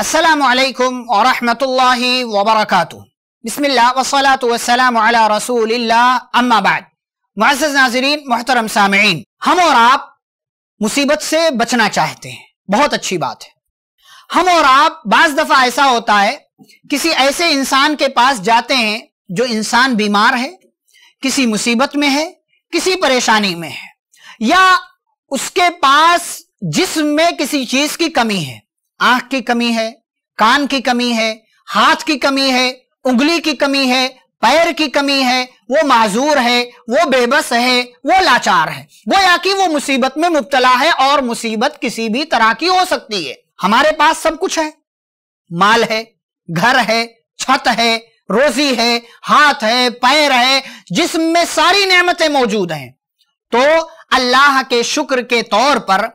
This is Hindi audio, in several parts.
असलकम वरहमल वबरक बसलासलामबाद मुआज़ मोहतरम सामीन हम और आप मुसीबत से बचना चाहते हैं बहुत अच्छी बात है हम और आप बज दफ़ा ऐसा होता है किसी ऐसे इंसान के पास जाते हैं जो इंसान बीमार है किसी मुसीबत में है किसी परेशानी में है या उसके पास जिसम में किसी चीज़ की कमी है आंख की कमी है कान की कमी है हाथ की कमी है उंगली की कमी है पैर की कमी है वो माजूर है वो बेबस है वो लाचार है वो या कि वो मुसीबत में मुबतला है और मुसीबत किसी भी तरह की हो सकती है हमारे पास सब कुछ है माल है घर है छत है रोजी है हाथ है पैर है जिसमें सारी नेमतें मौजूद हैं तो अल्लाह के शुक्र के तौर पर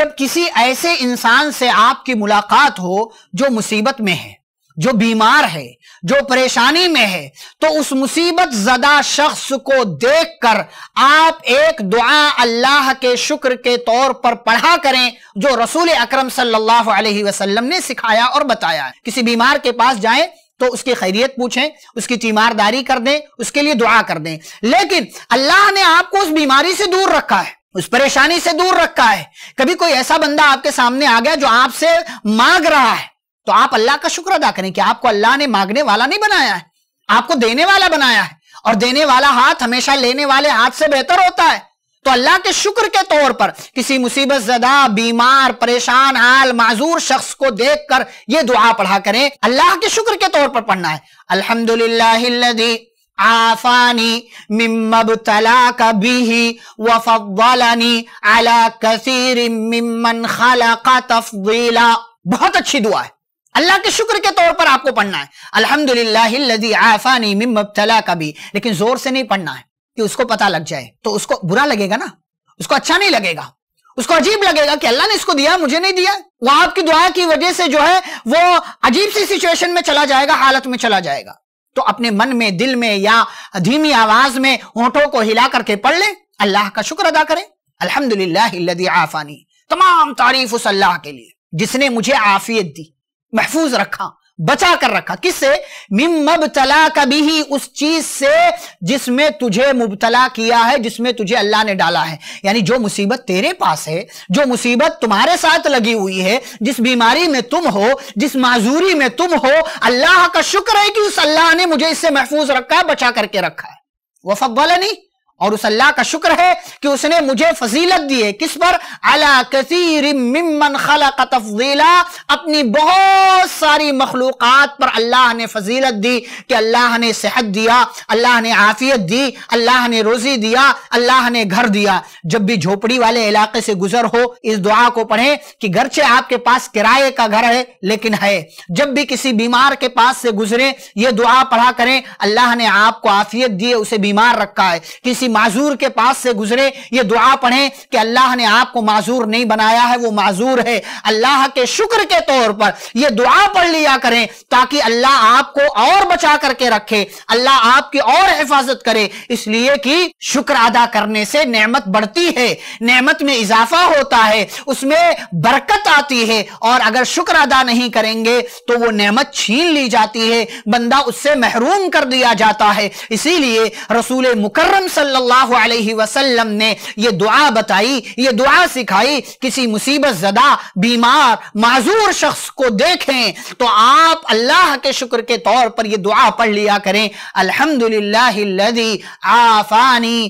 जब किसी ऐसे इंसान से आपकी मुलाकात हो जो मुसीबत में है जो बीमार है जो परेशानी में है तो उस मुसीबत जदा शख्स को देखकर आप एक दुआ अल्लाह के शुक्र के तौर पर पढ़ा करें जो रसूल अकरम सल्लल्लाहु अलैहि वसल्लम ने सिखाया और बताया किसी बीमार के पास जाएं तो उसकी खैरियत पूछें उसकी तीमारदारी कर दें उसके लिए दुआ कर दें लेकिन अल्लाह ने आपको उस बीमारी से दूर रखा है उस परेशानी से दूर रखा है कभी कोई ऐसा बंदा आपके सामने आ गया जो आपसे मांग रहा है तो आप अल्लाह का शुक्र अदा करें कि आपको अल्लाह ने मांगने वाला नहीं बनाया है आपको देने वाला बनाया है और देने वाला हाथ हमेशा लेने वाले हाथ से बेहतर होता है तो अल्लाह के शुक्र के तौर पर किसी मुसीबत जदा बीमार परेशान हाल माजूर शख्स को देखकर ये दुआ पढ़ा करें अल्लाह के शुक्र के तौर पर पढ़ना है अल्हम्दुलिल्लाहिल्लज़ी आफानी मिम्मब तला कभी वफलानी अला कसीर मिम्मन बहुत अच्छी दुआ है अल्लाह के शुक्र के तौर पर आपको पढ़ना है अल्हम्दुलिल्लाहिल्लज़ी आफानी मिम्मब तला कभी लेकिन जोर से नहीं पढ़ना है कि उसको पता लग जाए तो उसको बुरा लगेगा ना उसको अच्छा नहीं लगेगा उसको अजीब लगेगा कि अल्लाह ने इसको दिया मुझे नहीं दिया वह आपकी दुआ की वजह से जो है वो अजीब सी सिचुएशन में चला जाएगा हालत में चला जाएगा तो अपने मन में दिल में या धीमी आवाज में होठों को हिला करके पढ़ ले अल्लाह का शुक्र अदा करें अल्हम्दुलिल्लाह आफानी तमाम तारीफ उस अल्लाह के लिए जिसने मुझे आफियत दी महफूज रखा बचा कर रखा किससे मिम्मब तला कभी उस चीज से जिसमें तुझे मुबतला किया है जिसमें तुझे अल्लाह ने डाला है यानी जो मुसीबत तेरे पास है जो मुसीबत तुम्हारे साथ लगी हुई है जिस बीमारी में तुम हो जिस माजूरी में तुम हो अल्लाह का शुक्र है कि उस अल्लाह ने मुझे इससे महफूज रखा है बचा करके रखा है वफबला नहीं और उस अल्लाह का शुक्र है कि उसने मुझे फजीलत दी है किस पर अला कसीर खला तफजीला अपनी बहुत सारी मखलूक़ात पर अल्लाह ने फजीलत दी कि अल्लाह ने सेहत दिया अल्लाह ने आफियत दी अल्लाह ने रोज़ी दिया अल्लाह ने घर दिया जब भी झोपड़ी वाले इलाके से गुजर हो इस दुआ को पढ़ें कि गरचे आपके पास किराए का घर है लेकिन है जब भी किसी बीमार के पास से गुजरे ये दुआ पढ़ा करें अल्लाह ने आपको आफियत दी है उसे बीमार रखा है किसी माजूर के पास से गुजरे ये दुआ पढ़ें कि अल्लाह ने आपको माजूर नहीं बनाया है वो माजूर है अल्लाह के शुक्र के तौर पर ये दुआ पढ़ लिया करें ताकि अल्लाह आपको और बचा करके रखे अल्लाह आपकी और हिफाजत करे इसलिए कि शुक्र अदा करने से नमत बढ़ती है नमत में इजाफा होता है उसमें बरकत आती है और अगर शुक्र अदा नहीं करेंगे तो वो नमत छीन ली जाती है बंदा उससे महरूम कर दिया जाता है इसीलिए रसूल मुकर्रम सल्ला सल्लल्लाहु अलैहि वसल्लम ने यह दुआ बताई ये दुआ सिखाई किसी मुसीबत जदा बीमार माजूर शख्स को देखें तो आप अल्लाह के शुक्र के तौर पर यह दुआ पढ़ लिया करें अल्हम्दुलिल्लाहिल्लज़ी आफानी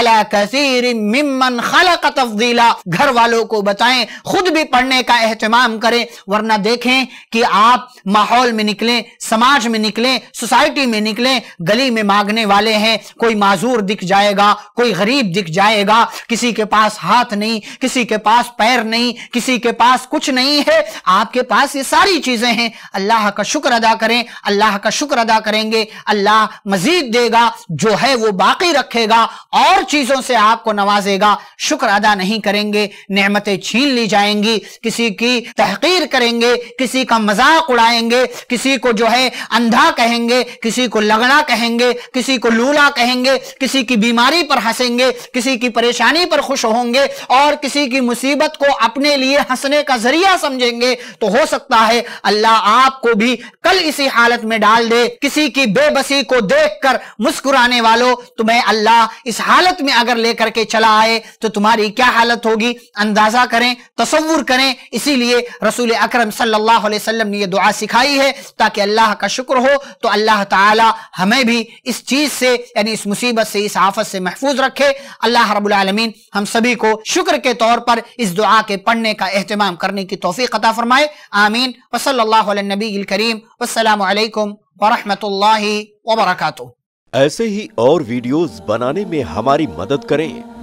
अला कसीर मिम्मन खलक तफदीला घर वालों को बताएं खुद भी पढ़ने का एहतमाम करें वरना देखें कि आप माहौल में निकलें समाज में निकलें सोसाइटी में निकलें निकले गली में मांगने वाले हैं कोई माजूर दिख जाएगा कोई गरीब दिख जाएगा किसी के पास हाथ नहीं किसी के पास पैर नहीं किसी के पास कुछ नहीं है आपके पास ये सारी चीजें हैं अल्लाह का शुक्र अदा करें अल्लाह का शुक्र अदा करेंगे अल्लाह मजीद देगा जो है वो बाकी रखेगा और चीजों से आपको नवाजेगा शुक्र अदा नहीं करेंगे नेमतें छीन ली जाएंगी किसी की तहकीर करेंगे किसी का मजाक उड़ाएंगे किसी को जो है अंधा कहेंगे किसी को लगड़ा कहेंगे किसी को लूला कहेंगे किसी की बीमारी पर हंसेंगे किसी की परेशानी पर खुश होंगे और किसी की मुसीबत को अपने लिए हंसने का जरिया समझेंगे तो हो सकता है अल्लाह आपको भी कल इसी हालत में डाल दे किसी की बेबसी को देखकर मुस्कुराने वालों तुम्हें अल्लाह इस हालत में अगर लेकर के चला आए तो तुम्हारी क्या हालत होगी अंदाजा करें तस्वुर करें इसीलिए रसूल अक्रम सल्लाम ने यह दुआ सिखाई है ताकि अल्लाह का शुक्र हो तो अल्लाह ताला अल्लाह हमें भी इस चीज से यानी इस मुसीबत से इस आफत से महफूज रखे अल्लाह रबालमीन हम सभी को शुक्र के तौर पर इस दुआ के पढ़ने का एहतमाम करने की तोफ़ी अता फरमाए आमीन वसलबी करीम वालेकुम वरहमतुल्लाहि वबरकatuh ऐसे ही और वीडियोस बनाने में हमारी मदद करें